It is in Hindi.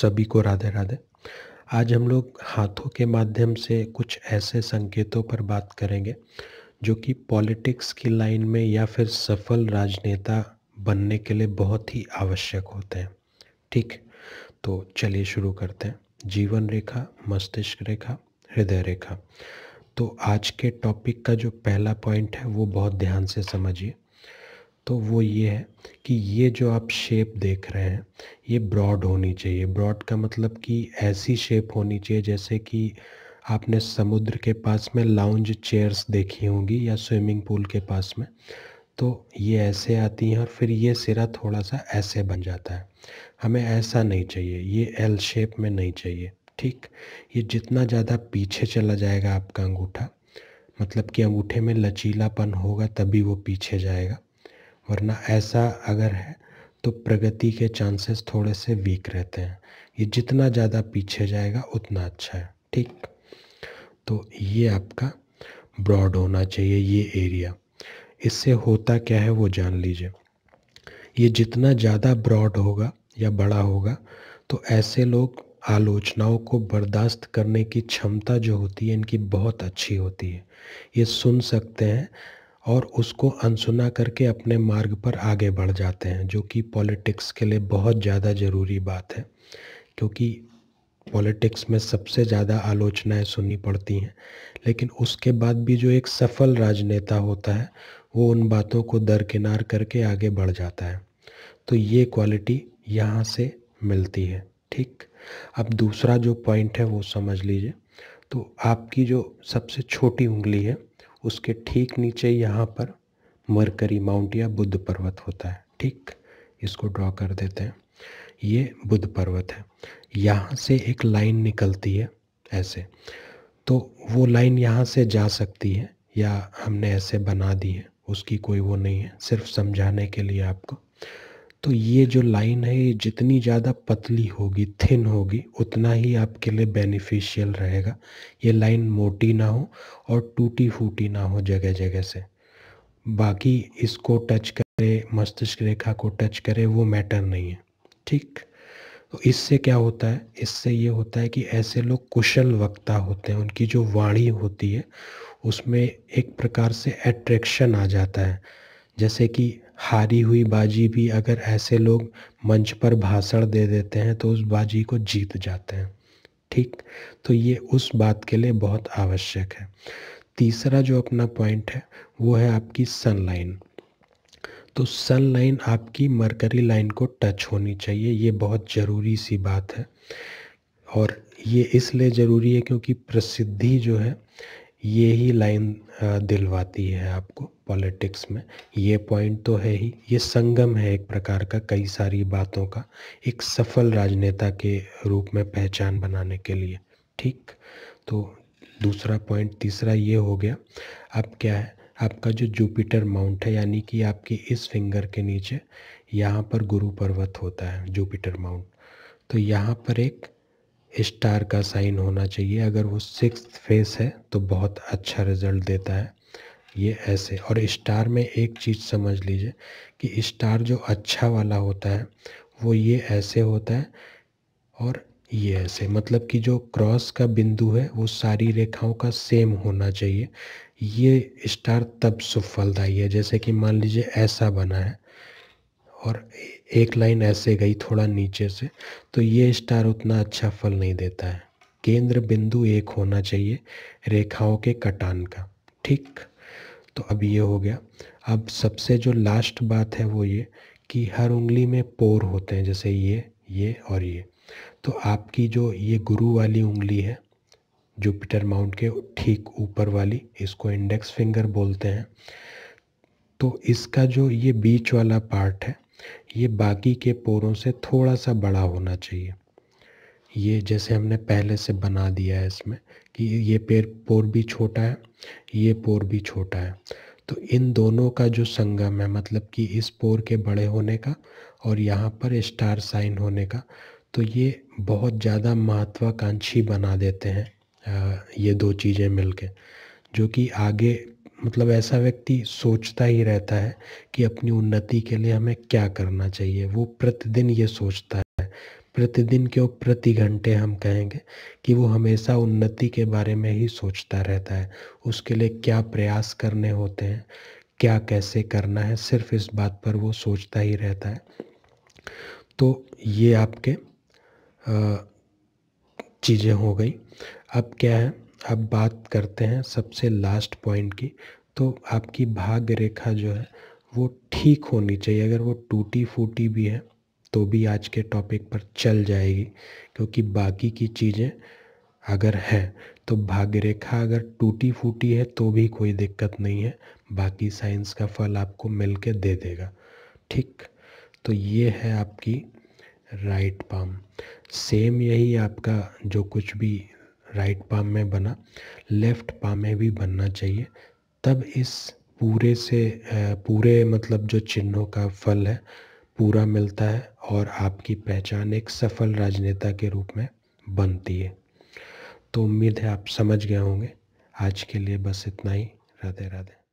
सभी को राधे राधे आज हम लोग हाथों के माध्यम से कुछ ऐसे संकेतों पर बात करेंगे जो कि पॉलिटिक्स की लाइन में या फिर सफल राजनेता बनने के लिए बहुत ही आवश्यक होते हैं ठीक तो चलिए शुरू करते हैं जीवन रेखा मस्तिष्क रेखा हृदय रेखा तो आज के टॉपिक का जो पहला पॉइंट है वो बहुत ध्यान से समझिए तो वो ये है कि ये जो आप शेप देख रहे हैं ये ब्रॉड होनी चाहिए ब्रॉड का मतलब कि ऐसी शेप होनी चाहिए जैसे कि आपने समुद्र के पास में लाउंज चेयर्स देखी होंगी या स्विमिंग पूल के पास में तो ये ऐसे आती हैं और फिर ये सिरा थोड़ा सा ऐसे बन जाता है हमें ऐसा नहीं चाहिए ये एल शेप में नहीं चाहिए ठीक ये जितना ज़्यादा पीछे चला जाएगा आपका अंगूठा मतलब कि अंगूठे में लचीलापन होगा तभी वो पीछे जाएगा वरना ऐसा अगर है तो प्रगति के चांसेस थोड़े से वीक रहते हैं ये जितना ज़्यादा पीछे जाएगा उतना अच्छा है ठीक तो ये आपका ब्रॉड होना चाहिए ये एरिया इससे होता क्या है वो जान लीजिए ये जितना ज़्यादा ब्रॉड होगा या बड़ा होगा तो ऐसे लोग आलोचनाओं को बर्दाश्त करने की क्षमता जो होती है इनकी बहुत अच्छी होती है ये सुन सकते हैं और उसको अनसुना करके अपने मार्ग पर आगे बढ़ जाते हैं जो कि पॉलिटिक्स के लिए बहुत ज़्यादा ज़रूरी बात है क्योंकि पॉलिटिक्स में सबसे ज़्यादा आलोचनाएं सुननी पड़ती हैं लेकिन उसके बाद भी जो एक सफल राजनेता होता है वो उन बातों को दरकिनार करके आगे बढ़ जाता है तो ये क्वालिटी यहाँ से मिलती है ठीक अब दूसरा जो पॉइंट है वो समझ लीजिए तो आपकी जो सबसे छोटी उंगली है उसके ठीक नीचे यहाँ पर मरकरी माउंट या बुद्ध पर्वत होता है ठीक इसको ड्रॉ कर देते हैं ये बुद्ध पर्वत है यहाँ से एक लाइन निकलती है ऐसे तो वो लाइन यहाँ से जा सकती है या हमने ऐसे बना दी है उसकी कोई वो नहीं है सिर्फ समझाने के लिए आपको तो ये जो लाइन है ये जितनी ज़्यादा पतली होगी थिन होगी उतना ही आपके लिए बेनिफिशियल रहेगा ये लाइन मोटी ना हो और टूटी फूटी ना हो जगह जगह से बाकी इसको टच करे मस्तिष्क रेखा को टच करे वो मैटर नहीं है ठीक तो इससे क्या होता है इससे ये होता है कि ऐसे लोग कुशल वक्ता होते हैं उनकी जो वाणी होती है उसमें एक प्रकार से एट्रैक्शन आ जाता है जैसे कि हारी हुई बाजी भी अगर ऐसे लोग मंच पर भाषण दे देते हैं तो उस बाजी को जीत जाते हैं ठीक तो ये उस बात के लिए बहुत आवश्यक है तीसरा जो अपना पॉइंट है वो है आपकी सन लाइन तो सन लाइन आपकी मरकरी लाइन को टच होनी चाहिए ये बहुत ज़रूरी सी बात है और ये इसलिए ज़रूरी है क्योंकि प्रसिद्धि जो है ये ही लाइन दिलवाती है आपको पॉलिटिक्स में ये पॉइंट तो है ही ये संगम है एक प्रकार का कई सारी बातों का एक सफल राजनेता के रूप में पहचान बनाने के लिए ठीक तो दूसरा पॉइंट तीसरा ये हो गया अब क्या है आपका जो जुपिटर माउंट है यानी कि आपके इस फिंगर के नीचे यहाँ पर गुरु पर्वत होता है जुपिटर माउंट तो यहाँ पर एक स्टार का साइन होना चाहिए अगर वो सिक्स फेस है तो बहुत अच्छा रिजल्ट देता है ये ऐसे और स्टार में एक चीज़ समझ लीजिए कि स्टार जो अच्छा वाला होता है वो ये ऐसे होता है और ये ऐसे मतलब कि जो क्रॉस का बिंदु है वो सारी रेखाओं का सेम होना चाहिए ये स्टार तब सुफलदायी है जैसे कि मान लीजिए ऐसा बना है और एक लाइन ऐसे गई थोड़ा नीचे से तो ये स्टार उतना अच्छा फल नहीं देता है केंद्र बिंदु एक होना चाहिए रेखाओं के कटान का ठीक तो अब ये हो गया अब सबसे जो लास्ट बात है वो ये कि हर उंगली में पोर होते हैं जैसे ये ये और ये तो आपकी जो ये गुरु वाली उंगली है जुपिटर माउंट के ठीक ऊपर वाली इसको इंडेक्स फिंगर बोलते हैं तो इसका जो ये बीच वाला पार्ट है ये बाकी के पोरों से थोड़ा सा बड़ा होना चाहिए ये जैसे हमने पहले से बना दिया है इसमें कि ये पेड़ पोर भी छोटा है ये पोर भी छोटा है तो इन दोनों का जो संगम है मतलब कि इस पोर के बड़े होने का और यहाँ पर स्टार साइन होने का तो ये बहुत ज़्यादा महत्वाकांक्षी बना देते हैं ये दो चीज़ें मिलके जो कि आगे मतलब ऐसा व्यक्ति सोचता ही रहता है कि अपनी उन्नति के लिए हमें क्या करना चाहिए वो प्रतिदिन ये सोचता है प्रतिदिन क्यों प्रति घंटे हम कहेंगे कि वो हमेशा उन्नति के बारे में ही सोचता रहता है उसके लिए क्या प्रयास करने होते हैं क्या कैसे करना है सिर्फ इस बात पर वो सोचता ही रहता है तो ये आपके चीज़ें हो गई अब क्या है अब बात करते हैं सबसे लास्ट पॉइंट की तो आपकी भाग्य रेखा जो है वो ठीक होनी चाहिए अगर वो टूटी फूटी भी है तो भी आज के टॉपिक पर चल जाएगी क्योंकि बाकी की चीज़ें अगर हैं तो भाग्य रेखा अगर टूटी फूटी है तो भी कोई दिक्कत नहीं है बाकी साइंस का फल आपको मिल के दे देगा ठीक तो ये है आपकी राइट पाम सेम यही आपका जो कुछ भी राइट पाम में बना लेफ़्ट पाम में भी बनना चाहिए तब इस पूरे से पूरे मतलब जो चिन्हों का फल है पूरा मिलता है और आपकी पहचान एक सफल राजनेता के रूप में बनती है तो उम्मीद है आप समझ गए होंगे आज के लिए बस इतना ही राधे राधे